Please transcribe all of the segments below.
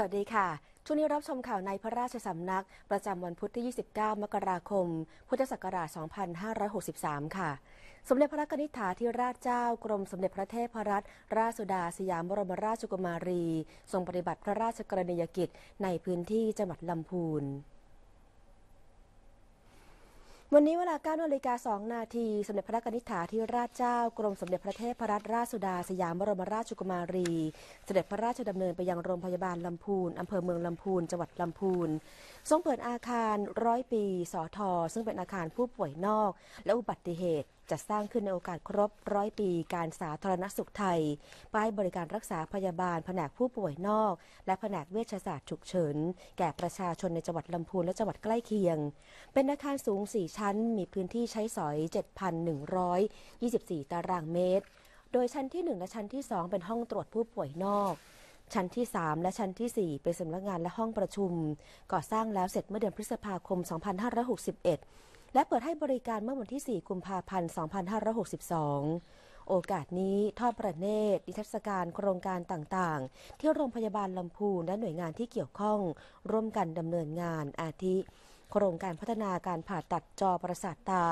สวัสดีค่ะ ช่วงนี้รับชมข่าวในพระราชสำนักประจำวันพุธที่ 29 มกราคม พุทธศักราช 2563 ค่ะ สมเด็จพระนิธิถาธิราชเจ้ากรมสมเด็จพระเทพรัตนราชสุดาสยามบรมราชกุมารี ทรงปฏิบัติพระราชกรณียกิจ ในพื้นที่จังหวัดลำพูนวันนี้เวลา9นาฬิกา2นาทีสมเด็จพระกนิษฐาธิราชเจ้ากรมสมเด็จพระเทพรัตนราชสุดาสยามบรมราชกุมารีสเสด็จพระราชดำเนินไปยังโรงพยาบาลลำพูนอำเภอเมืองลำพูนจังหวัดลำพูนทรงเปิดอาคารร้อยปีสอทอซึ่งเป็นอาคารผู้ป่วยนอก และอุบัติเหตุจะสร้างขึ้นในโอกาสครบร้อยปีการสาธารณสุขไทย ป้ายบริการรักษาพยาบาลแผนกผู้ป่วยนอก และแผนกเวชศาสตร์ฉุกเฉิน แก่ประชาชนในจังหวัดลำพูนและจังหวัดใกล้เคียง เป็นอาคารสูง 4 ชั้นมีพื้นที่ใช้สอย 7,124 ตารางเมตร โดยชั้นที่1และชั้นที่ 2 เป็นห้องตรวจผู้ป่วยนอกชั้นที่ 3 และชั้นที่ 4 เป็นสำนักงานและห้องประชุม ก่อสร้างแล้วเสร็จเมื่อเดือนพฤษภาคม 2561 และเปิดให้บริการเมื่อวันที่ 4 กุมภาพันธ์ 2562 โอกาสนี้ทอดประเนตรดิทรรศการโครงการต่างๆ ที่โรงพยาบาลลำพูนและหน่วยงานที่เกี่ยวข้อง ร่วมกันดำเนินงานอาทิโครงการพัฒนาการผ่าตัดจอประสาทตา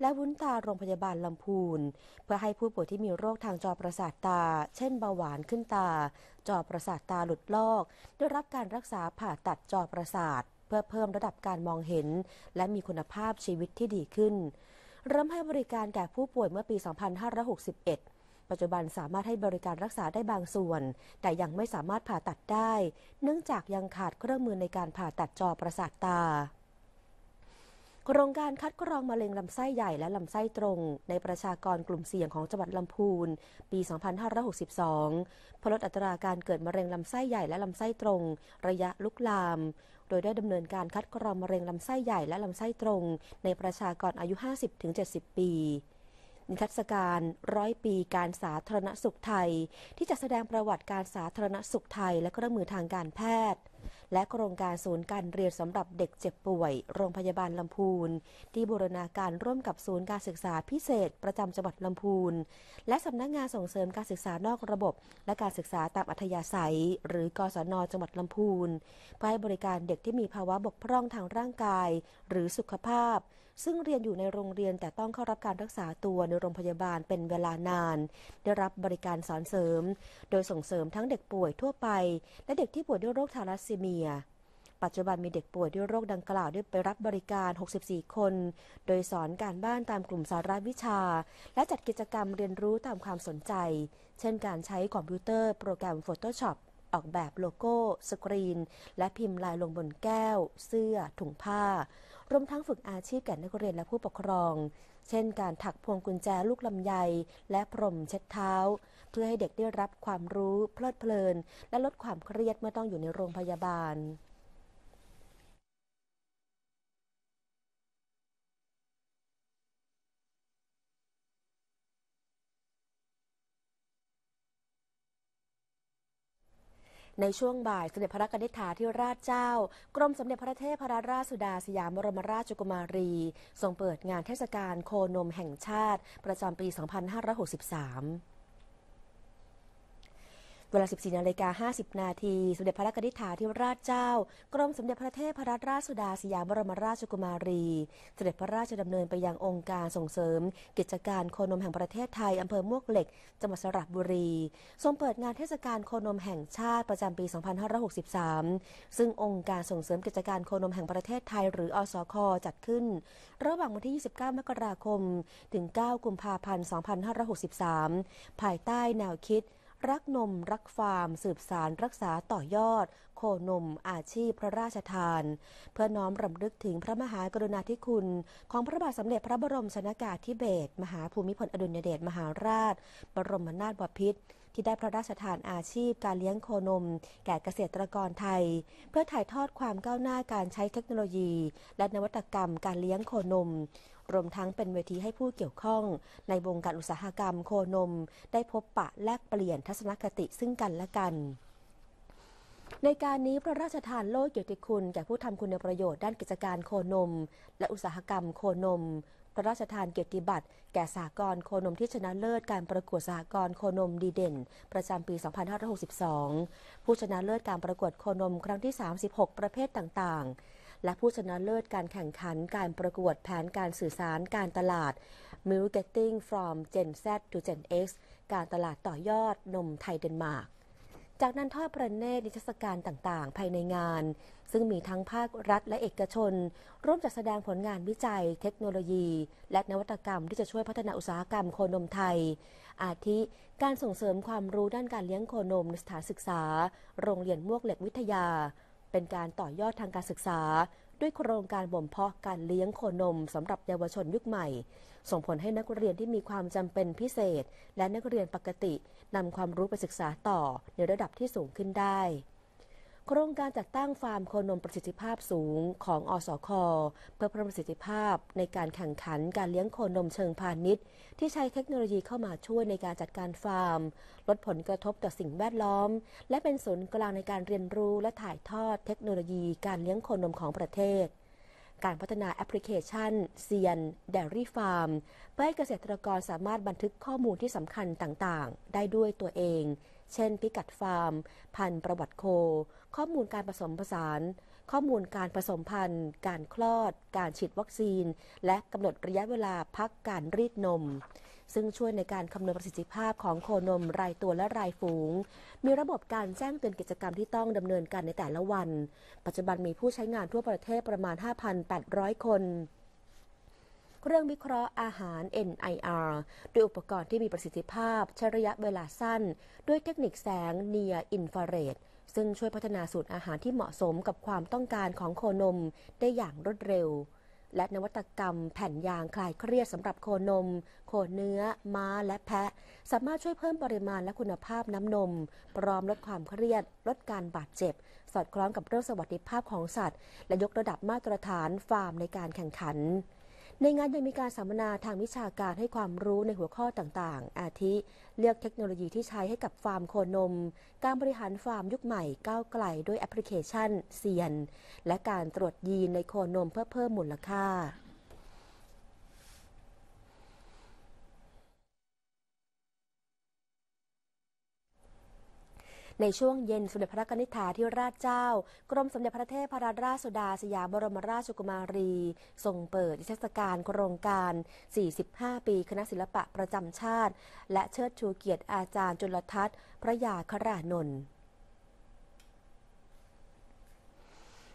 และวุ้นตาโรงพยาบาลลำพูนเพื่อให้ผู้ป่วยที่มีโรคทางจอประสาทตา เช่นเบาหวานขึ้นตา จอประสาทตาหลุดลอก ได้รับการรักษาผ่าตัดจอประสาทเพื่อเพิ่มระดับการมองเห็นและมีคุณภาพชีวิตที่ดีขึ้นเริ่มให้บริการแก่ผู้ป่วยเมื่อปี 2561 ปัจจุบันสามารถให้บริการรักษาได้บางส่วน แต่ยังไม่สามารถผ่าตัดได้เนื่องจากยังขาดเครื่องมือในการผ่าตัดจอประสาทตาโครงการคัดกรองมะเร็งลำไส้ใหญ่และลำไส้ตรง ในประชากรกลุ่มเสี่ยงของจังหวัดลำพูนปี 2562พลดอัตราการเกิดมะเร็งลำไส้ใหญ่และลำไส้ตรง ระยะลุกลาม โดยได้ดำเนินการคัดกรองมะเร็งลำไส้ใหญ่และลำไส้ตรง ในประชากรอายุ 50-70 ปีนิทรรศการร้อยปีการสาธารณสุขไทยที่จะแสดงประวัติการสาธารณสุขไทยและเครื่องมือทางการแพทย์และโครงการศูนย์การเรียนสำหรับเด็กเจ็บป่วย โรงพยาบาลลำพูน ที่บูรณาการร่วมกับศูนย์การศึกษาพิเศษ ประจำจังหวัดลำพูน และสำนักงงานส่งเสริมการศึกษานอกระบบ และการศึกษาตามอัธยาศัย หรือกศนจังหวัดลำพูนเพื่อให้บริการเด็กที่มีภาวะบกพร่องทางร่างกาย หรือสุขภาพซึ่งเรียนอยู่ในโรงเรียนแต่ต้องเข้ารับการรักษาตัวในโรงพยาบาลเป็นเวลานาน ได้รับบริการสอนเสริม โดยส่งเสริมทั้งเด็กป่วยทั่วไป และเด็กที่ป่วยด้วยโรคทาลัสซีเมีย ปัจจุบันมีเด็กป่วยด้วยโรคดังกล่าวได้ไปรับบริการ 64 คน โดยสอนการบ้านตามกลุ่มสาระวิชา และจัดกิจกรรมเรียนรู้ตามความสนใจ เช่น การใช้คอมพิวเตอร์โปรแกรม Photoshop ออกแบบโลโก้สกรีนและพิมพ์ลายลงบนแก้ว เสื้อ ถุงผ้ารวมทั้งฝึกอาชีพแก่นักเรียนและผู้ปกครอง เช่นการถักพวงกุญแจลูกลำไย และพรมเช็ดเท้า เพื่อให้เด็กได้รับความรู้เพลิดเพลินและลดความเครียดเมื่อต้องอยู่ในโรงพยาบาลในช่วงบ่ายสมเด็จพระกนิษฐาที่ราชเจ้า กรมสมเด็จพระเทพรราชสุดาสยามบรมราชกุมารีทรงเปิดงานเทศกาลโคนมแห่งชาติ ประจำปี 2563เวลา 14นาฬิกา50 นาทีสมเด็จพระกนิษฐาธิราชเจ้า กรมสมเด็จพระเทพรัตนราชสุดาสยามบรมราชกุมารีสเสด็จพระราชดำเนินไปยังองค์การส่งเสริม กิจการโคนมแห่งประเทศไทยอำเภอมวกเหล็กจังหวัดสระบุรี ทรงเปิดงานเทศกาลโคนมแห่งชาติประจำปี 2563 ซึ่งองค์การส่งเสริมกิจการโคนมแห่งประเทศไทย หรือ อสค จัดขึ้น ระหว่างวันที่ 29 มกราคม ถึง 9 กุมภาพันธ์ 2563 ภายใต้แนวคิดรักนม รักฟาร์มสืบสาร รักษาต่อยอด โคนม อาชีพพระราชทาน เพื่อน้อมรำลึกถึงพระมหากรุณาธิคุณ ของพระบาทสมเด็จพระบรมชนากาธิเบศรมหาภูมิพลอดุลยเดชมหาราช บรมนาถบพิตรที่ได้พระราชทานอาชีพการเลี้ยงโคนม แก่เกษตรกรไทย เพื่อถ่ายทอดความก้าวหน้าการใช้เทคโนโลยี และนวัตกรรมการเลี้ยงโคนมรวมทั้งเป็นเวทีให้ผู้เกี่ยวข้องในวงการอุตสาหกรรมโคนม ได้พบปะแลกเปลี่ยนทัศนคติซึ่งกันและกัน ในการนี้พระราชทานโล่เกียรติคุณแก่ผู้ทำคุณประโยชน์ด้านกิจการโคนม และอุตสาหกรรมโคนม พระราชทานเกียรติบัตรแก่สากลโคนมที่ชนะเลิศการประกวดสากลโคนมดีเด่น ประจำปี 2562 ผู้ชนะเลิศการประกวดโคนมครั้งที่ 36 ประเภทต่าง ๆและผู้ชนะเลิศการแข่งขันการประกวดแผนการสื่อสารการตลาด m i l k e t i n g from Gen Z to Gen X การตลาดต่อยอดนมไทยเดนมาร์กจากนั้นทอดประเนตรนิทรรศการต่างๆ ภายในงาน ซึ่งมีทั้งภาครัฐและเอกชน ร่วมจัดแสดงผลงานวิจัยเทคโนโลยี และนวัตกรรมที่จะช่วยพัฒนาอุตสาหกรรมโคนมไทย อาทิการส่งเสริมความรู้ด้านการเลี้ยงโคนมในสถานศึกษา โรงเรียนมวกเหล็กวิทยาเป็นการต่อยอดทางการศึกษา ด้วยโครงการบ่มเพาะการเลี้ยงโคนมสำหรับเยาวชนยุคใหม่ ส่งผลให้นักเรียนที่มีความจำเป็นพิเศษ และนักเรียนปกติ นำความรู้ไปศึกษาต่อในระดับที่สูงขึ้นได้โครงการจัดตั้งฟาร์มโคนมประสิทธิภาพสูงของอสค เพื่อเพิ่มประสิทธิภาพในการแข่งขันการเลี้ยงโคนมเชิงพาณิชย์ ที่ใช้เทคโนโลยีเข้ามาช่วยในการจัดการฟาร์ม ลดผลกระทบต่อสิ่งแวดล้อม และเป็นศูนย์กลางในการเรียนรู้และถ่ายทอดเทคโนโลยีการเลี้ยงโคนมของประเทศการพัฒนาแอปพลิเคชันเซียนเดลี่ฟาร์มเพื่อให้เกษตรกรสามารถบันทึกข้อมูลที่สำคัญต่างๆ ได้ด้วยตัวเองเช่น พิกัดฟาร์ม พันธุ์ประวัติโค ข้อมูลการผสมผสาน ข้อมูลการผสมพันธุ์การคลอดการฉีดวัคซีน และกำหนดระยะเวลาพักการรีดนม ซึ่งช่วยในการคำนวณประสิทธิภาพของโคนมรายตัวและรายฝูง มีระบบการแจ้งเตือนกิจกรรมที่ต้องดำเนินการในแต่ละวัน ปัจจุบันมีผู้ใช้งานทั่วประเทศประมาณ 5,800 คนเครื่องวิเคราะห์อาหาร NIR ด้วยอุปกรณ์ที่มีประสิทธิภาพใช้ระยะเวลาสั้น ด้วยเทคนิคแสงเนียอินฟราเรดซึ่งช่วยพัฒนาสูตรอาหารที่เหมาะสมกับความต้องการของโคนม ได้อย่างรวดเร็ว และนวัตกรรมแผ่นยางคลายเครียดสำหรับโคนม โคเนื้อ ม้า และแพะ สามารถช่วยเพิ่มปริมาณและคุณภาพน้ำนม พร้อมลดความเครียด ลดการบาดเจ็บ สอดคล้องกับเรื่องสวัสดิภาพของสัตว์ และยกระดับมาตรฐานฟาร์มในการแข่งขันในงานยังมีการสัมมนาทางวิชาการให้ความรู้ในหัวข้อต่างๆ อาทิ เลือกเทคโนโลยีที่ใช้ให้กับฟาร์มโคนม การบริหารฟาร์มยุคใหม่ก้าวไกลด้วยแอปพลิเคชันเซียน และการตรวจยีนในโคนมเพื่อเพิ่มมูลค่าในช่วงเย็นสมเด็จพระนิธิาที่ราชเจ้า กรมสมเด็จพระเทพรัตนราชสุดาสยามบรมราชกุมารี ทรงเปิดนิทรรศการ โครงการ 45 ปีคณะศิลปะประจำชาติ และเชิดชูเกียรติอาจารย์จุลทัศน์พระยาครานนท์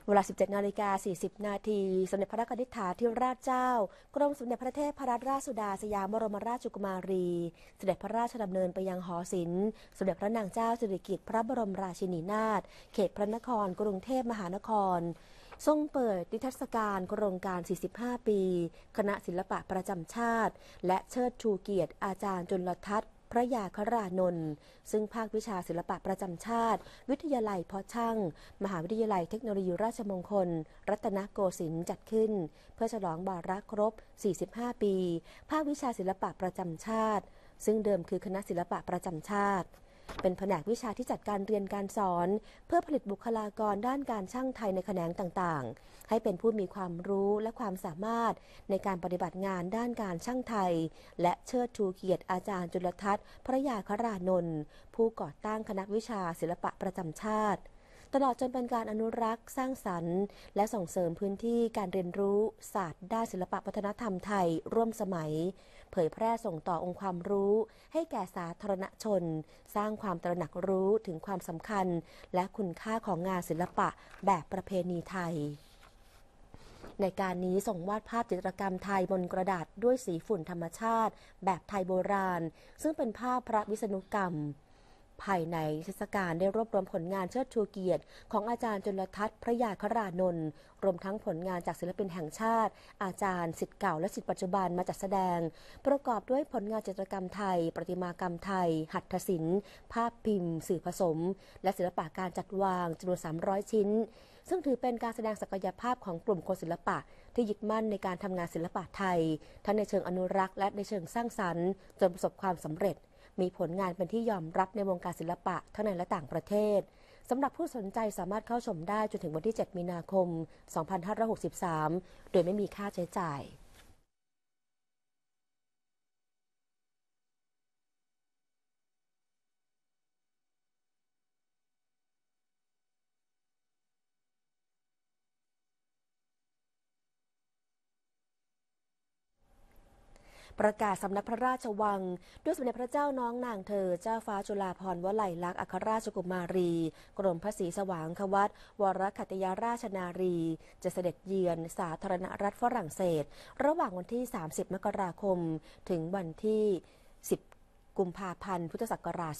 เวลา 17นาฬิกา40 นาที สมเด็จพระนิธิถาี่ราชเจ้ากรมสมเด็จพระเทพรัตนราชสุดาสยามบรมราชกุมารีสเสด็จพระราชดำเนินไปยังหอศิลป์ สมเด็จพระนางเจ้าสิริกิติ์พระบรมราชินีนาถเขตพระนคร กรุงเทพมหานคร ทรงเปิดนิทรรศการโครงการ 45 ปี คณะศิลปะประจำชาติ และเชิดชูเกียรติ อาจารย์จุลทัศน์พระยาครานนท์ ซึ่งภาควิชาศิลปะประจำชาติ วิทยาลัยเพาะช่างมหาวิทยาลัยเทคโนโลยีราชมงคล รัตนโกสินทร์จัดขึ้น เพื่อฉลองบาระครบ 45 ปี ภาควิชาศิลปะประจำชาติ ซึ่งเดิมคือคณะศิลปะประจำชาติเป็นแผนกวิชาที่จัดการเรียนการสอน เพื่อผลิตบุคลากรด้านการช่างไทยในแขนงต่างๆ ให้เป็นผู้มีความรู้และความสามารถในการปฏิบัติงานด้านการช่างไทย และเชิดชูเกียรติอาจารย์จุลทัศน์พระยาครานนท์ผู้ก่อตั้งคณะวิชาศิลปะประจำชาติตลอดจนเป็นการอนุรักษ์สร้างสรรค์ และส่งเสริมพื้นที่การเรียนรู้ศาสตร์ด้านศิลปะวัฒนธรรมไทยร่วมสมัย เผยแพร่ส่งต่อองค์ความรู้ให้แก่สาธารณชน สร้างความตระหนักรู้ถึงความสำคัญและคุณค่าของงานศิลปะแบบประเพณีไทย ในการนี้ส่งวาดภาพจิตรกรรมไทยบนกระดาษด้วยสีฝุ่นธรรมชาติ แบบไทยโบราณ ซึ่งเป็นภาพพระวิษณุกรรมภายในเทศกาลได้รวบรวมผลงานเชิดชูเกียรติของอาจารย์จุลทัศน์พระยาครานนท์ รวมทั้งผลงานจากศิลปินแห่งชาติ อาจารย์สิทธิ์เก่าและสิทธิ์ปัจจุบันมาจัดแสดง ประกอบด้วยผลงานจิตรกรรมไทย ประติมากรรมไทย หัตถศิลป์ ภาพพิมพ์สื่อผสมและศิลปะการจัดวางจำนวน 300 ชิ้น ซึ่งถือเป็นการแสดงศักยภาพของกลุ่มคนศิลปะที่ยึดมั่นในการทำงานศิลปะไทยทั้งในเชิงอนุรักษ์ และในเชิงสร้างสรรค์จนประสบความสำเร็จมีผลงานเป็นที่ยอมรับในวงการศิลปะทั้งในและต่างประเทศ สำหรับผู้สนใจสามารถเข้าชมได้จนถึงวันที่ 7 มีนาคม 2563 โดยไม่มีค่าใช้จ่ายประกาศสำนักพระราชวัง ด้วยสมเด็จพระเจ้าน้องนางเธอเจ้าฟ้าจุฬาภรณ์วลัยลักษณ์อัครราชกุมารี กรมพระศรีสว่างควัตวรคัตยาราชนารี จะเสด็จเยือนสาธารณรัฐฝรั่งเศส ระหว่างวันที่ 30 มกราคม ถึงวันที่ 10 กุมภาพันธ์ พุทธศักราช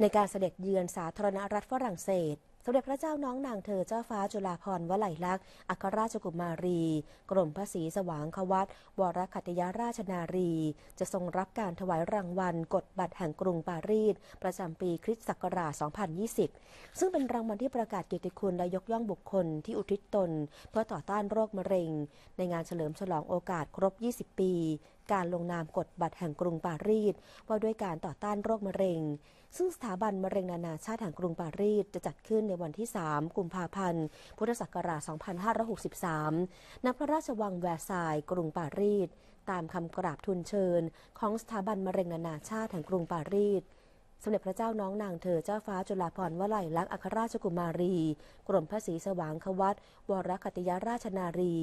2563 ในการเสด็จเยือนสาธารณรัฐฝรั่งเศสสมเด็จพระเจ้าน้องนางเธอเจ้าฟ้าจุฬาภรณ์วลัยลักษณ์ อัครราชกุมารี กรมพระศรีสว่างควัตวรคัตยาราชนารี จะทรงรับการถวายรางวัลกฎบัตรแห่งกรุงปารีส ประจำปีคริสตศักราช 2020 ซึ่งเป็นรางวัลที่ประกาศเกียรติคุณและยกย่องบุคคลที่อุทิศตน เพื่อต่อต้านโรคมะเร็ง ในงานเฉลิมฉลองโอกาสครบ 20 ปีการลงนามกฎบัตรแห่งกรุงปารีสว่าด้วยการต่อต้านโรคมะเร็ง ซึ่งสถาบันมะเร็งนานาชาติแห่งกรุงปารีสจะจัดขึ้นในวันที่ 3 กุมภาพันธ์ พุทธศักราช 2563 ณ พระราชวังแวร์ซายกรุงปารีสตามคำกราบทูลเชิญของสถาบันมะเร็งนานาชาติแห่งกรุงปารีสสมเด็จพระเจ้าน้องนางเธอเจ้าฟ้าจุฬาภรณ์วลัยลักษณ์อัครราชกุมารี กรมพระศรีสว่างควัตวรคติยราชนารี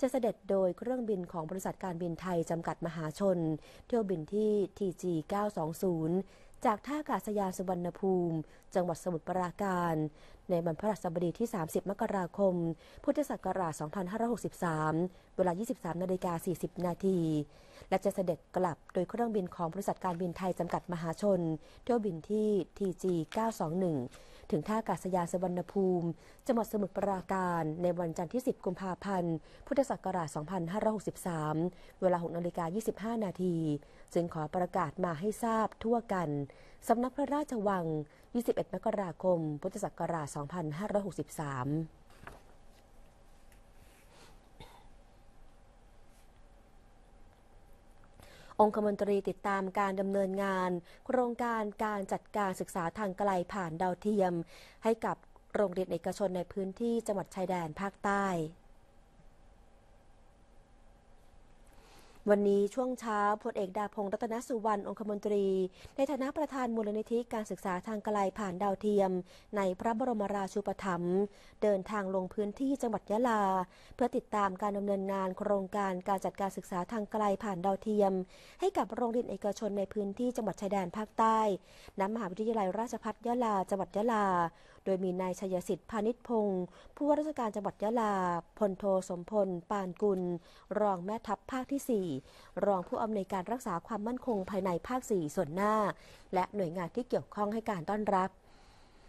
จะเสด็จโดยเครื่องบินของบริษัทการบินไทยจำกัดมหาชน เที่ยวบินที่ TG 920จากท่าอากาศยานสุวรรณภูมิจังหวัดสมุทรปราการ ในวันพฤหัสบดีที่ 30 มกราคม พุทธศักราช 2563 เวลา 23นาฬิกา40นาที และจะเสด็จกลับโดยเครื่องบินของบริษัทการบินไทย จำกัดมหาชน เที่ยวบินที่ TG 921ถึงท่าอากาศยานสวรรณภูมิจังหวัดสมุทรปราการ ในวันจันทร์ที่10กุมภาพันธ์ พุทธศักราช 2563 เวลา6นาฬิกา 25 นาทีจึงขอประกาศมาให้ทราบทั่วกัน สำนักพระราชวัง 21 มกราคม พุทธศักราช 2563องคมนตรีติดตามการดำเนินงาน โครงการการจัดการศึกษาทางไกลผ่านดาวเทียม ให้กับโรงเรียนเอกชนในพื้นที่จังหวัดชายแดนภาคใต้วันนี้ช่วงเช้าพลเอกดาพงศ์รัตนสุวรรณองคมนตรี ในฐานะประธานมูลนิธิการศึกษาทางไกลผ่านดาวเทียม ในพระบรมราชูปถัมภ์เดินทางลงพื้นที่จังหวัดยะลา เพื่อติดตามการดำเนินงานโครงการการจัดการศึกษาทางไกลผ่านดาวเทียม ให้กับโรงเรียนเอกชนในพื้นที่จังหวัดชายแดนภาคใต้ณมหาวิทยาลัยราชภัฏยะลาจังหวัดยะลาโดยมีนายชัยสิทธิ์พาณิชพงศ์ผู้ว่าราชการจังหวัดยะลา พลโทสมพล ปานกุล รองแม่ทัพภาคที่ 4 รองผู้อำนวยการรักษาความมั่นคงภายในภาค 4 ส่วนหน้า และหน่วยงานที่เกี่ยวข้องให้การต้อนรับ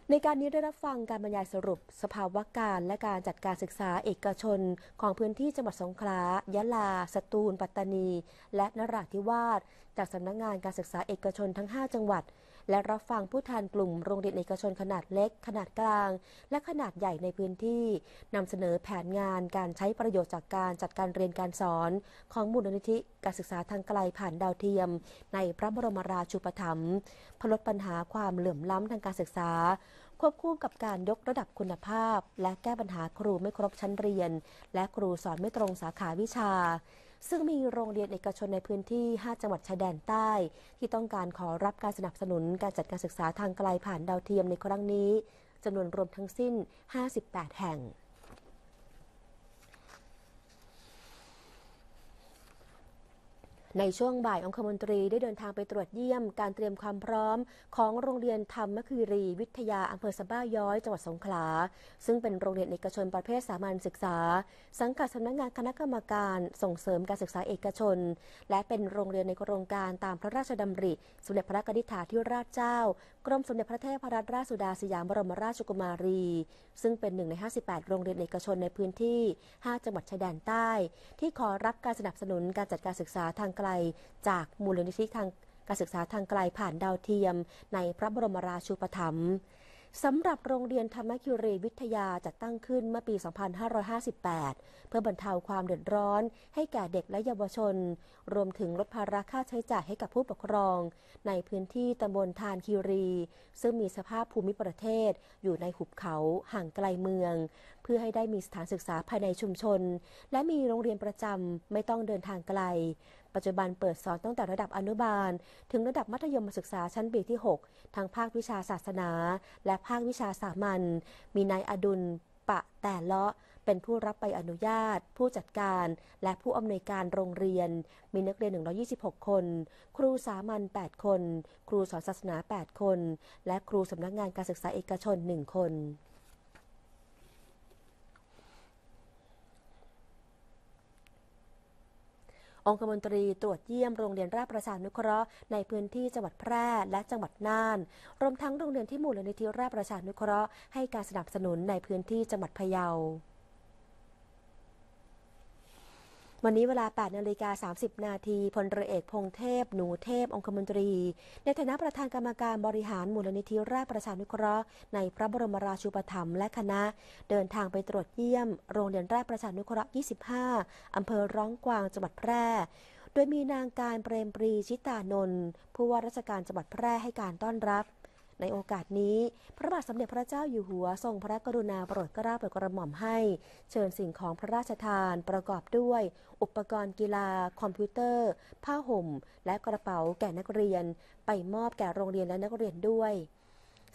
ในการนี้ได้รับฟังการบรรยายสรุป สภาวะการและการจัดการศึกษาเอกชน ของพื้นที่จังหวัดสงขลายะลาสตูล ปัตตานี และนราธิวาสจากสำนักงงานการศึกษาเอกชนทั้ง5จังหวัดและรับฟังผู้แทนกลุ่มโรงเรียนเอกชนขนาดเล็กขนาดกลาง และขนาดใหญ่ในพื้นที่นำเสนอแผนงานการใช้ประโยชน์จากการจัดการเรียนการสอน ของมูลนิธิการศึกษาทางไกลผ่านดาวเทียม ในพระบรมราชูปถัมภ์พลดปัญหาความเหลื่อมล้ำทางการศึกษา ควบคู่กับการยกระดับคุณภาพ และแก้ปัญหาครูไม่ครบชั้นเรียน และครูสอนไม่ตรงสาขาวิชาซึ่งมีโรงเรียนเอกชนในพื้นที่ 5 จังหวัดชายแดนใต้ ที่ต้องการขอรับการสนับสนุนการจัดการศึกษาทางไกลผ่านดาวเทียมในครั้งนี้จำนวนรวมทั้งสิ้น 58 แห่งในช่วงบ่ายองคมนตรีได้เดินทางไปตรวจเยี่ยม การเตรียมความพร้อม ของโรงเรียนธรรมคีรี วิทยาอำเภอสะบ้าย้อยจังหวัดสงขลาซึ่งเป็นโรงเรียนเอกชนประเภทสามัญศึกษา สังกัดสำนักงงานคณะกรรมการส่งเสริมการศึกษาเอกชน และเป็นโรงเรียนในโครงการตามพระราชดำริสมเด็จพระกนิษฐาธิราชเจ้ากรมสมเด็จพระเทพรัตนราชสุดาสยามบรมราชกุมารี ซึ่งเป็นหนึ่งใน 58 โรงเรียนเอกชนในพื้นที่ 5 จังหวัดชายแดนใต้ ที่ขอรับการสนับสนุนการจัดการศึกษาทางไกลจากมูลนิธิทางการศึกษาทางไกลผ่านดาวเทียมในพระบรมราชูปถัมภ์สำหรับโรงเรียนธรรมคิรี วิทยาจัดตั้งขึ้นเมื่อปี 2558 เพื่อบรรเทาความเดือดร้อนให้แก่เด็กและเยาวชน รวมถึงลดภาระค่าใช้จ่ายให้กับผู้ปกครองในพื้นที่ตำบลทานคิรี ซึ่งมีสภาพภูมิประเทศอยู่ในหุบเขาห่างไกลเมือง เพื่อให้ได้มีสถานศึกษาภายในชุมชน และมีโรงเรียนประจำไม่ต้องเดินทางไกลปัจจุบันเปิดสอนตั้งแต่ระดับอนุบาล ถึงระดับมัธยมศึกษาชั้นปีที่ 6 ทั้งภาควิชาศาสนา และภาควิชาสามัญ มีนายอดุลปะแต่เลาะเป็นผู้รับใบอนุญาต ผู้จัดการ และผู้อำนวยการโรงเรียน มีนักเรียน 126 คน ครูสามัญ8คน ครูสอนศาสนา 8 คนและครูสำนักงงานการศึกษาเอกชน1คนองคมนตรีตรวจเยี่ยมโรงเรียนราชประชานุเคราะห์ ในพื้นที่จังหวัดแพร่และจังหวัดน่าน รวมทั้งโรงเรียนที่มูลนิธิราชประชานุเคราะห์ให้การสนับสนุนในพื้นที่จังหวัดพะเยาวันนี้เวลา8นาฬิกา 30 นาที พลเรือเอก พงเทพ หนูเทพ องคมนตรี ในฐานะประธานกรรมการบริหารมูลนิธิราชประชานุเคราะห์ ในพระบรมราชูปถัมภ์และคณะเดินทางไปตรวจเยี่ยม โรงเรียนราชประชานุเคราะห์ 25 อำเภอร้องกวางจังหวัดแพร่ โดยมีนางการเปรมปรีชิตานนท์ ผู้ว่าราชการจังหวัดแพร่ให้การต้อนรับในโอกาสนี้พระบาทสมเด็จพระเจ้าอยู่หัวทรงพระกรุณาโปรดเกล้าโปรดกระหม่อมให้ เชิญสิ่งของพระราชทานประกอบด้วย อุปกรณ์กีฬาคอมพิวเตอร์ ผ้าห่ม และกระเป๋าแก่นักเรียนไปมอบแก่โรงเรียนและนักเรียนด้วย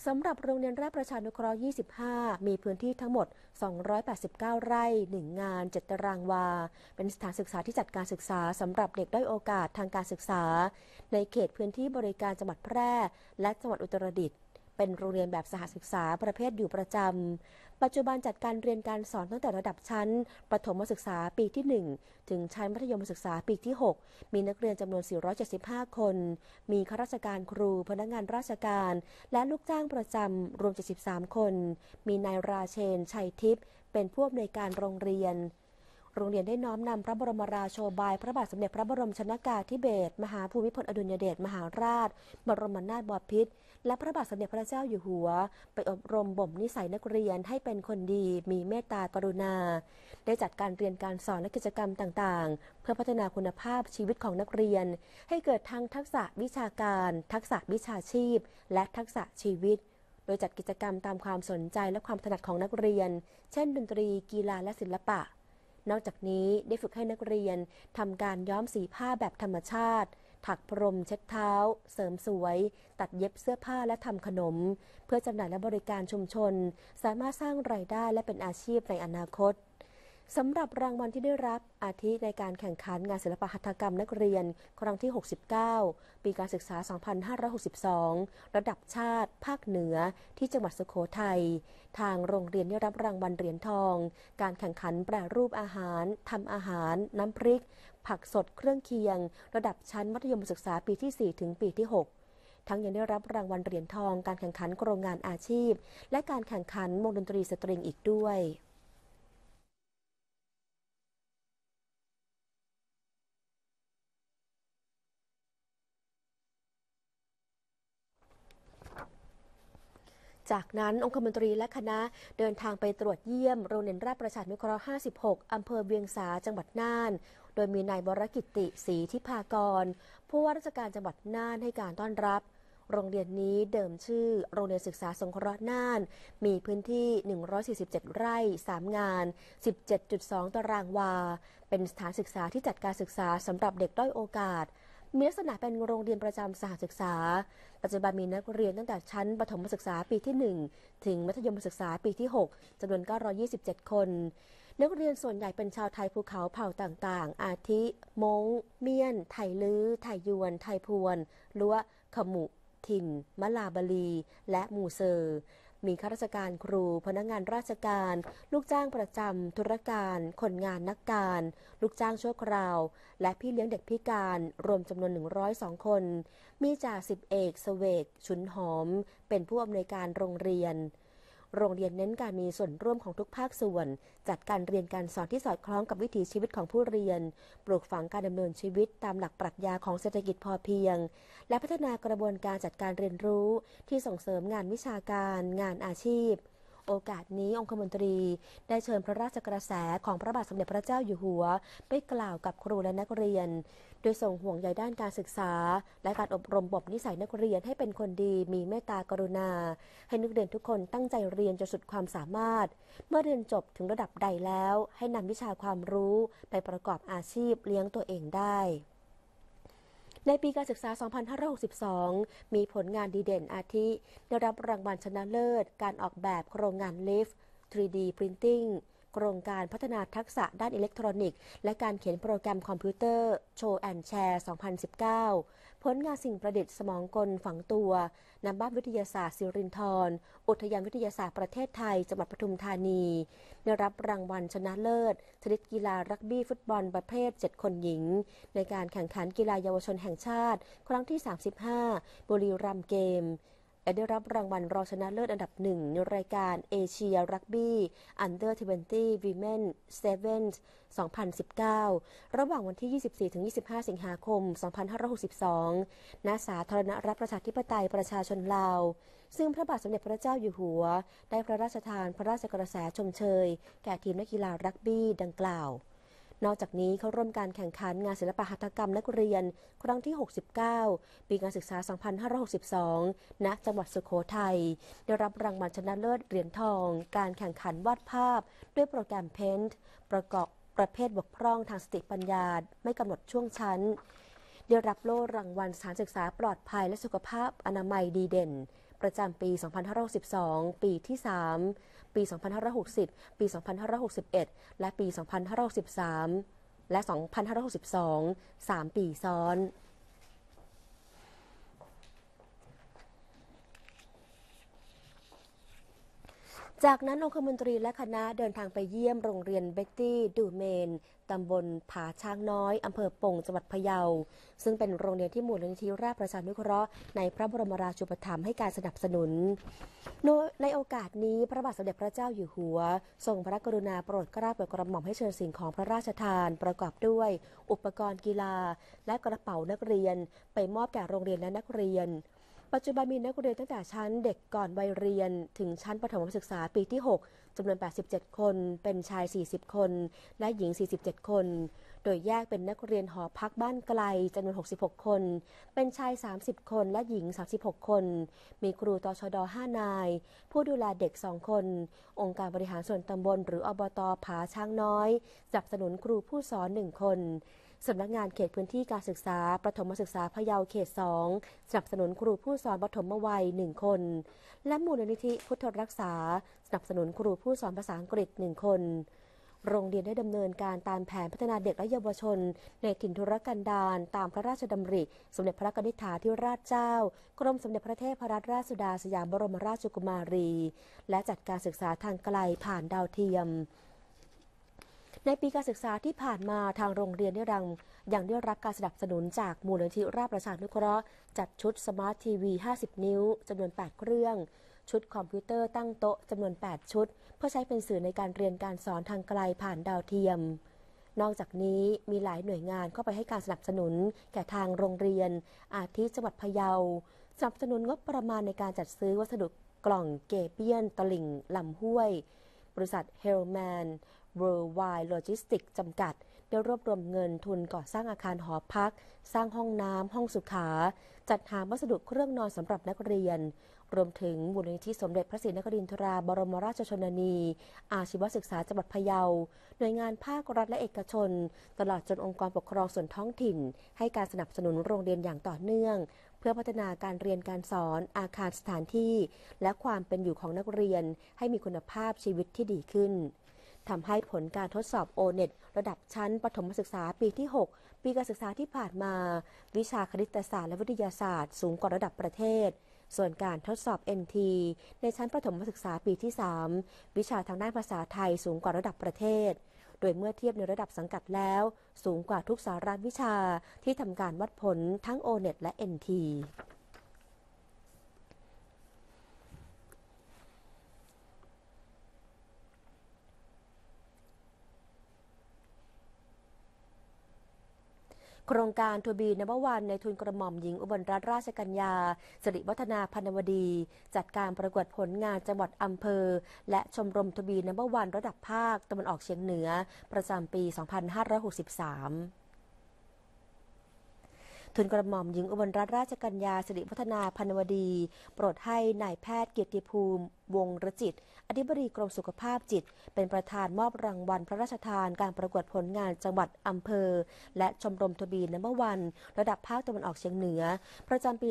สำหรับโรงเรียนราชประชานุเคราะห์25 มีพื้นที่ทั้งหมด 289 ไร่ 1 งาน 7 ตารางวา เป็นสถานศึกษาที่จัดการศึกษา สำหรับเด็กด้อยโอกาสทางการศึกษา ในเขตพื้นที่บริการจังหวัดแพร่ และจังหวัดอุตรดิตถ์ เป็นโรงเรียนแบบสหศึกษา ประเภทอยู่ประจำปัจจุบันจัดการเรียนการสอนตั้งแต่ระดับชั้น ประถมศึกษาปีที่ 1 ถึงชั้นมัธยมศึกษาปีที่ 6 มีนักเรียนจำนวน 475 คน มีข้าราชการครูพนักงานราชการ และลูกจ้างประจำรวม 73 คน มีนายราเชนชัยทิพย์เป็นผู้อำนวยการโรงเรียนโรงเรียนได้น้อมนำพระบรมราโชบายพระบาทสมเด็จพระบรมชนากาธิเบศรมหาภูมิพลอดุลยเดชมหาราช บรมนาถบพิตรและพระบาทสมเด็จพระเจ้าอยู่หัว ไปอบรมบ่มนิสัยนักเรียนให้เป็นคนดี มีเมตตากรุณา ได้จัดการเรียนการสอนและกิจกรรมต่างๆ เพื่อพัฒนาคุณภาพชีวิตของนักเรียน ให้เกิดทั้งทักษะวิชาการ ทักษะวิชาชีพ และทักษะชีวิต โดยจัดกิจกรรมตามความสนใจและความถนัดของนักเรียน เช่น ดนตรีกีฬาและศิลปะนอกจากนี้ได้ฝึกให้นักเรียนทำการย้อมสีผ้าแบบธรรมชาติ ถักพรมเช็ดเท้า เสริมสวย ตัดเย็บเสื้อผ้าและทำขนม เพื่อจำหน่ายและบริการชุมชน สามารถสร้างไรายได้และเป็นอาชีพในอนาคตสำหรับรางวัลที่ได้รับอาทิในการแข่งขันงานศิลปหัตถกรรมนักเรียน ครั้งที่ 69 ปีการศึกษา 2562 ระดับชาติ ภาคเหนือ ที่จังหวัดสุโขทยัยทางโรงเรียนได้รับรางวัลเหรียญทอง การแข่งขันแปรรูปอาหาร ทำอาหาร น้ำพริก ผักสดเครื่องเคียง ระดับชั้นมัธยมศึกษาปีที่4ถึงปีที่ 6 ทั้งยังได้รับรางวัลเหรียญทอง การแข่งขันโครงงานอาชีพ และการแข่งขันวงดนตรีสตริงอีกด้วยจากนั้น องคมนตรีและคณะเดินทางไปตรวจเยี่ยมโรงเรียนราชประชานุเคราะห์56 อำเภอเวียงสา จังหวัดน่าน โดยมีนายวรกิติศรีทิพากร ผู้ว่าราชการจังหวัดน่านให้การต้อนรับ โรงเรียนนี้เดิมชื่อโรงเรียนศึกษาสงเคราะห์น่าน มีพื้นที่ 147 ไร่ 3 งาน 17.2 ตารางวา เป็นสถานศึกษาที่จัดการศึกษาสำหรับเด็กด้อยโอกาสมีลักษณะเป็นโรงเรียนประจำสหศึกษา ปัจจุบันมีนักเรียนตั้งแต่ชั้นประถมศึกษาปีที่ 1 ถึงมัธยมศึกษาปีที่ 6 จำนวน 927 คน นักเรียนส่วนใหญ่เป็นชาวไทยภูเขาเผ่าต่างๆ อาทิมงเมียน ไทลื้อ ไทยวน ไทพวนล้วขมุ ถิ่นมะลาบาลี และมูเซอร์มีข้าราชการครูพนักงานราชการ ลูกจ้างประจำธุรการ คนงานนักการ ลูกจ้างชั่วคราว และพี่เลี้ยงเด็กพิการรวมจำนวน102คน มีจ่าสิบเอก สเวก ชุนหอม เป็นผู้อำนวยการโรงเรียนโรงเรียนเน้นการมีส่วนร่วมของทุกภาคส่วน จัดการเรียนการสอนที่สอดคล้องกับวิถีชีวิตของผู้เรียน ปลูกฝังการดำเนินชีวิตตามหลักปรัชญาของเศรษฐกิจพอเพียง และพัฒนากระบวนการจัดการเรียนรู้ที่ส่งเสริมงานวิชาการงานอาชีพโอกาสนี้องคมนตรีได้เชิญพระราชกระแสของพระบาทสมเด็จพระเจ้าอยู่หัว ไปกล่าวกับครูและนักเรียน โดยส่งห่วงใยด้านการศึกษา และการอบรมบ่มนิสัยนักเรียนให้เป็นคนดีมีเมตตากรุณา ให้นักเรียนทุกคนตั้งใจเรียนจนสุดความสามารถ เมื่อเรียนจบถึงระดับใดแล้ว ให้นำวิชาความรู้ไปประกอบอาชีพเลี้ยงตัวเองได้ในปีการศึกษา 2562 มีผลงานดีเด่นอาทิ ได้รับรางวัลชนะเลิศ การออกแบบโครงงานลิฟต์ 3D Printing โครงการพัฒนาทักษะด้านอิเล็กทรอนิกส์และการเขียนโปรแกรมคอมพิวเตอร์โชว์แอนแชร์ 2019ผลงานสิ่งประดิษฐ์สมองกลฝังตัว นำบ้านวิทยาศาสตร์สิรินทร อุทยานวิทยาศาสตร์ประเทศไทยจังหวัดปทุมธานี ได้รับรางวัลชนะเลิศชนิดกีฬารักบี้ฟุตบอลประเภท 7 คนหญิง ในการแข่งขันกีฬาเยาวชนแห่งชาติ ครั้งที่ 35 บุรีรัมย์เกมและได้รับรางวัลรองชนะเลิศอันดับหนึ่งในรายการเอเชียรักบี้อันเดอร์ทเวน2ี w o m เ n Sevens 2019 ระหว่างวันที่ 24-25 สิงหาคม 2562ณสาธารณรัฐประชาธิปไตยประชาชนลาว ซึ่งพระบาทสมเด็จพระเจ้าอยู่หัว ได้พระราชทานพระราชกระแสชมเชย แก่ทีมนักกีฬารักบี้ดังกล่าวนอกจากนี้เข้าร่วมการแข่งขันงานศิลปหัตถกรรมนักเรียนครั้งที่ 69 ปีการศึกษา 2562 ณ จังหวัดสุขโขทยัยได้รับรางวัลชนะเลิศเหรียญทอง การแข่งขันวาดภาพ ด้วยโปรแกรมเพนต์ประกอบประเภทบกพร่องทางสติปัญญาไม่กำหนดช่วงชั้นได้รับโล่รางวัลสารศึกษาปลอดภัยและสุขภาพอนามัยดีเด่น ประจำปี 2562 ปีที่ 3ปี 2560 ปี 2561 และปี 2563 และ 2562 3 ปีซ้อนจากนั้นองคมนตรีและคณะเดินทางไปเยี่ยมโรงเรียนเบตตี้ดูเมน ตำบลผาช้างน้อย อำเภอปงจังหวัดพะเยา ซึ่งเป็นโรงเรียนที่มูลนิธิราชประชานุเคราะห์ในพระบรมราชูปถัมภ์ให้การสนับสนุน ในโอกาสนี้พระบาทสมเด็จพระเจ้าอยู่หัว ทรงพระกรุณาโปรดเกล้าโปรดกระหม่อมให้เชิญสิ่งของพระราชทาน ประกอบด้วยอุปกรณ์กีฬา และกระเป๋านักเรียน ไปมอบแก่โรงเรียนและนักเรียนปัจจุบันมีนักเรียนตั้งแต่ชั้นเด็กก่อนวัยเรียนถึงชั้นประถมศึกษาปีที่ 6 จำนวน 87 คน เป็นชาย 40 คน และหญิง 47 คนโดยแยกเป็นนักเรียนหอพักบ้านไกลจำนวน 66 คน เป็นชาย 30 คนและหญิง 36 คน มีครูตชด5นาย ผู้ดูแลเด็ก 2 คน องค์การบริหารส่วนตำบลหรืออบต ผาช้างน้อย สนับสนุนครูผู้สอน 1 คนสำนักงานเขตพื้นที่การศึกษา ประถมศึกษาพะเยาเขต 2 สนับสนุนครูผู้สอนปฐมวัย 1 คน และมูลนิธิพุทธรักษา สนับสนุนครูผู้สอนภาษาอังกฤษ 1 คนโรงเรียนได้ดำเนินการตามแผนพัฒนาเด็กและเยาวชน ในถิ่นธุรกันดารตามพระราชดำริ สมเด็จพระนิธิาธิราชเจ้า กรมสมเด็จพระเทพรัตนราชสุดาสยามบรมราชกุมารี และจัดการศึกษาทางไกลผ่านดาวเทียม ในปีการศึกษาที่ผ่านมาทางโรงเรียนได้รังยังได้รับการสนับสนุนจากมูลนิธิราชประชานุเคราะห์จัดชุดสมาร์ททีวี 50 นิ้วจำนวน 8 เครื่องชุดคอมพิวเตอร์ตั้งโต๊ะ จำนวน 8 ชุด เพื่อใช้เป็นสื่อในการเรียนการสอนทางไกลผ่านดาวเทียม นอกจากนี้มีหลายหน่วยงานเข้าไปให้การสนับสนุน แก่ทางโรงเรียน อาทิจังหวัดพะเยา สนับสนุนงบประมาณในการจัดซื้อวัสดุกล่องเกเปียนตลิ่งลำห้วย บริษัทเฮลแมนเวอร์ไวโลจิสติกจำกัดได้รวบรวมเงินทุนก่อสร้างอาคารหอพัก สร้างห้องน้ำห้องสุขา จัดหาวัสดุเครื่องนอนสำหรับนักเรียนรวมถึงบุญนิธิสมเด็จพระศรีนครินทรา บรมราชชนนี อาชีวศึกษาจังหวัดพะเยาหน่วยงานภาครัฐและเอกชน ตลอดจนองค์กรปกครองส่วนท้องถิ่น ให้การสนับสนุนโรงเรียนอย่างต่อเนื่อง เพื่อพัฒนาการเรียนการสอน อาคารสถานที่ และความเป็นอยู่ของนักเรียนให้มีคุณภาพชีวิตที่ดีขึ้นทำให้ผลการทดสอบโอเน็ตระดับชั้นปฐมศึกษาปีที่ 6 ปีการศึกษาที่ผ่านมา วิชาคณิตศาสตร์และวิทยาศาสตร์ สูงกว่าระดับประเทศส่วนการทดสอบ NT ในชั้นประถมศึกษาปีที่ 3 วิชาทางด้านภาษาไทยสูงกว่าระดับประเทศ โดยเมื่อเทียบในระดับสังกัดแล้วสูงกว่าทุกสาระวิชาที่ทำการวัดผลทั้ง o n e t และ NT โครงการทูบีนววันในทุนกระหม่อมหญิงอุบลรัตนราชกัญญาสิริวัฒนาพันวดี จัดการประกวดผลงานจังหวัดอำเภอ และชมรมทูบีนววันระดับภาคตะวันออกเฉียงเหนือ ประจำปี 2563ทุนกระหม่อมหญิงอุบลรัตนราชกัญญาสิริพัฒนาพันวดีโปรดให้นายแพทย์เกียรติภูมิ วงรจิต อธิบดีกรมสุขภาพจิต เป็นประธานมอบรางวัล พระราชทานการประกวดผลงานจังหวัดอำเภอ และชมรมทบีนัมเบอร์วัน ระดับภาคตะวันออกเฉียงเหนือประจำปี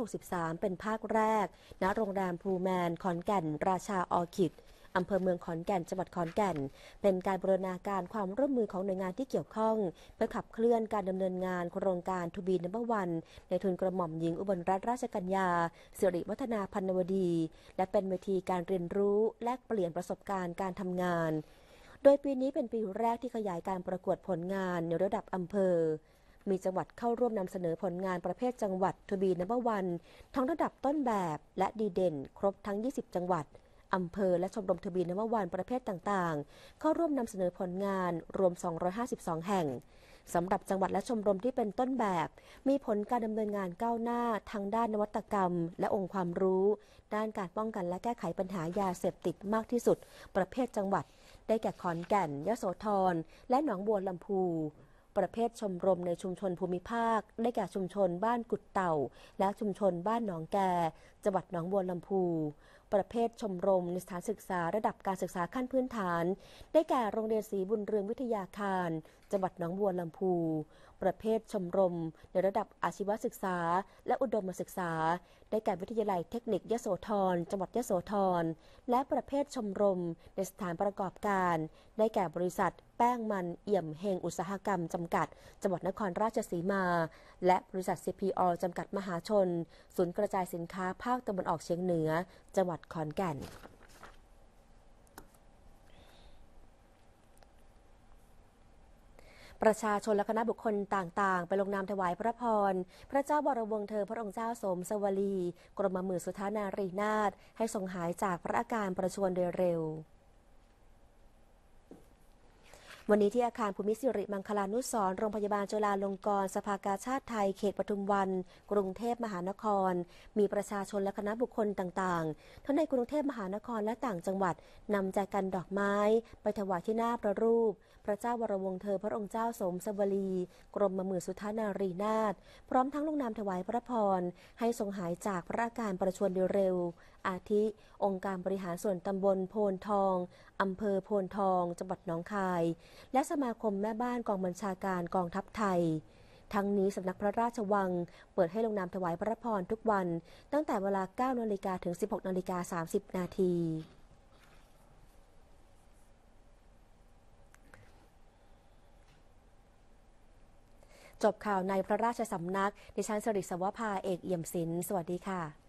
2563 เป็นภาคแรก ณโรงแรมพูแมนคอนแก่น ราชาออคิดอำเภอเมืองขอนแก่นจังหวัดขอนแก่น เป็นการบูรณาการความร่วมมือของหน่วยงานที่เกี่ยวข้องเพื่อขับเคลื่อนการดำเนินงานโครงการทูบีนัมเบอร์วันในทุนกระหม่อมหญิงอุบลรัตนราชกัญญาสิริวัฒนาพันวดี และเป็นเวทีการเรียนรู้แลกเปลี่ยนประสบการณ์การทำงาน โดยปีนี้เป็นปีแรกที่ขยายการประกวดผลงานในระดับอำเภอ มีจังหวัดเข้าร่วมนำเสนอผลงานประเภทจังหวัดทูบีนัมเบอร์วันทั้งระดับต้นแบบและดีเด่น ครบทั้ง 20 จังหวัดอำเภอและชมรมทบีนนววานประเภทต่างๆ เข้าร่วมนำเสนอผลงานรวม 252 แห่งสำหรับจังหวัดและชมรมที่เป็นต้นแบบ มีผลการดำเนินงานก้าวหน้าทางด้านนวัตกรรมและองค์ความรู้ ด้านการป้องกันและแก้ไขปัญหายาเสพติดมากที่สุด ประเภทจังหวัดได้แก่ขอนแก่น ยโสธรและหนองบัวลำพูประเภทชมรมในชุมชนภูมิภาค ได้แก่ชุมชน บ้านกุดเต่า และชุมชนบ้านหนองแกจังหวัดหนองบัวลำพู ประเภทชมรมในสถานศึกษาระดับการศึกษาขั้นพื้นฐาน ได้แก่โรงเรียนศรีบุญเรืองวิทยาคารจังหวัดหนองบัวลำพูประเภทชมรมในระดับอาชีวศึกษา และอุดมศึกษา ได้แก่วิทยาลัยเทคนิคยโสธรจังหวัดยโสธร และประเภทชมรมในสถานประกอบการ ได้แก่บริษัท แป้งมันเอี่ยมเฮงอุตสาหกรรมจำกัดจังหวัดนครราชสีมา และบริษัทซีพีอจำกัดมหาชน ศูนย์กระจายสินค้าภาคาคตะวันออกเฉียงเหนือ จังหวัดขอนแก่น ประชาชนและคณะบุคคลต่างๆ ไปลงนามถวายพระพร พระเจ้าบรมวงศ์เธอพระองค์เจ้าสมสวลี กรมมือสุธานารีนาถให้ทรงหายจากพระอาการประชวรโดยเร็ววันนี้ที่อาคารภูมิสิริมังคลานุสรโรงพยาบาลจุฬาลงกรณ์สภากาชาติไทยเขตปทุมวัน กรุงเทพมหานคร มีประชาชนและคณะบุคคลต่างๆ ทั้งในกรุงเทพมหานครและต่างจังหวัด นำใจกันดอกไม้ ไปถวายที่หน้าพระรูปพระเจ้าวรวงเธอพระองค์เจ้าสมสวรี กรมมือสุทานารีนาถพร้อมทั้งลงนามถวายพระพรให้ทรงหายจากพระอาการประชวรเร็วอาทิองค์การบริหารส่วนตำบลโพนทอง อำเภอโพนทองจังหวัดหนองคาย และสมาคมแม่บ้านกองบัญชาการกองทัพไทย ทั้งนี้สำนักพระราชวังเปิดให้ลงนามถวายพระพรทุกวัน ตั้งแต่เวลา 9นาฬิกาถึง 16นาฬิกา30 นาที จบข่าวในพระราชสำนักดิฉันสริศวภาเอกเอี่ยมศิลป์สวัสดีค่ะ